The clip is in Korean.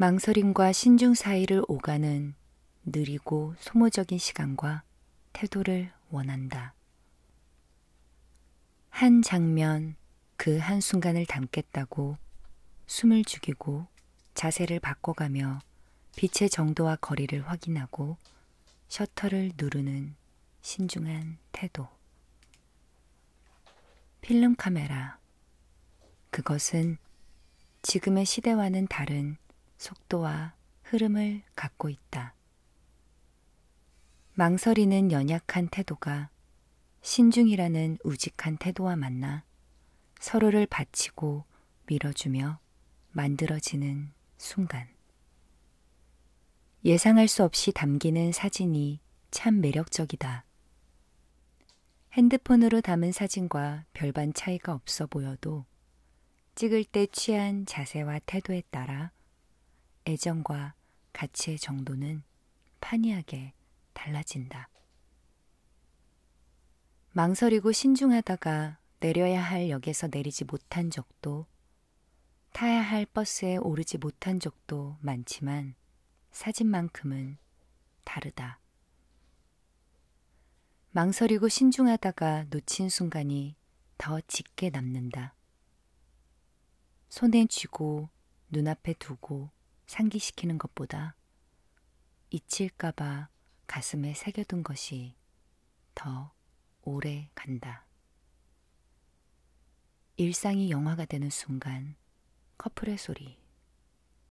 망설임과 신중 사이를 오가는 느리고 소모적인 시간과 태도를 원한다. 한 장면, 그 한순간을 담겠다고 숨을 죽이고 자세를 바꿔가며 빛의 정도와 거리를 확인하고 셔터를 누르는 신중한 태도. 필름 카메라. 그것은 지금의 시대와는 다른 속도와 흐름을 갖고 있다. 망설이는 연약한 태도가 신중이라는 우직한 태도와 만나 서로를 바치고 밀어주며 만들어지는 순간. 예상할 수 없이 담기는 사진이 참 매력적이다. 핸드폰으로 담은 사진과 별반 차이가 없어 보여도 찍을 때 취한 자세와 태도에 따라 애정과 가치의 정도는 판이하게 달라진다. 망설이고 신중하다가 내려야 할 역에서 내리지 못한 적도 타야 할 버스에 오르지 못한 적도 많지만 사진만큼은 다르다. 망설이고 신중하다가 놓친 순간이 더 짙게 남는다. 손에 쥐고 눈앞에 두고 상기시키는 것보다 잊힐까봐 가슴에 새겨둔 것이 더 오래 간다. 일상이 영화가 되는 순간 커플의 소리,